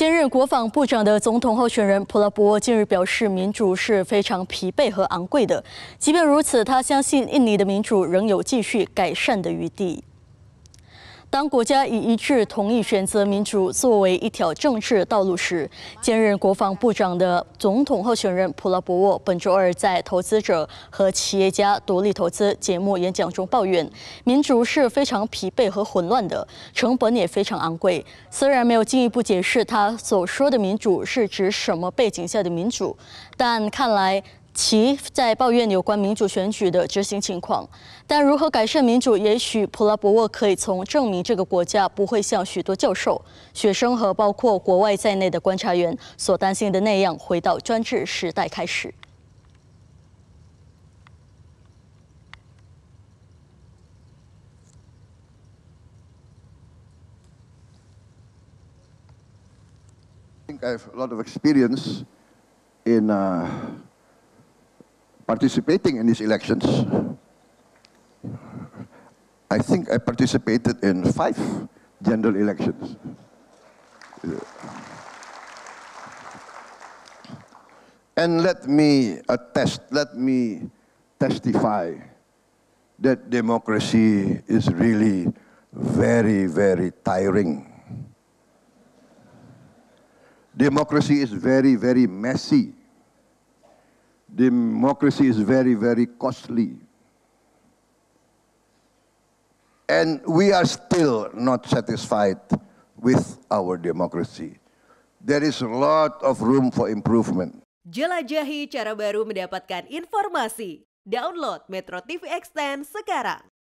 兼任国防部长的总统候选人普拉博近日表示，民主是非常疲惫和昂贵的。即便如此，他相信印尼的民主仍有继续改善的余地。当国家已一致同意选择民主作为一条政治道路时，兼任国防部长的总统候选人普拉博沃本周二在投资者和企业家独立投资节目演讲中抱怨，民主是非常疲惫和混乱的，成本也非常昂贵。虽然没有进一步解释他所说的民主是指什么背景下的民主，但看来。其在抱怨有关民主选举的执行情况。但如何改善民主，也许普拉博沃可以从证明这个国家不会像许多教授、学生和包括国外在内的观察员所担心的那样，回到专制时代开始。I think I have a lot of experience in participating in these elections. I think I participated in five general elections. And let me attest, let me testify that democracy is really very, very tiring. Democracy is very, very messy. democracy is very, very costly. And we are still not satisfied with our democracy. There is a lot of room for improvement. Jelajahi cara baru mendapatkan informasi. Download Metro TV Extend sekarang.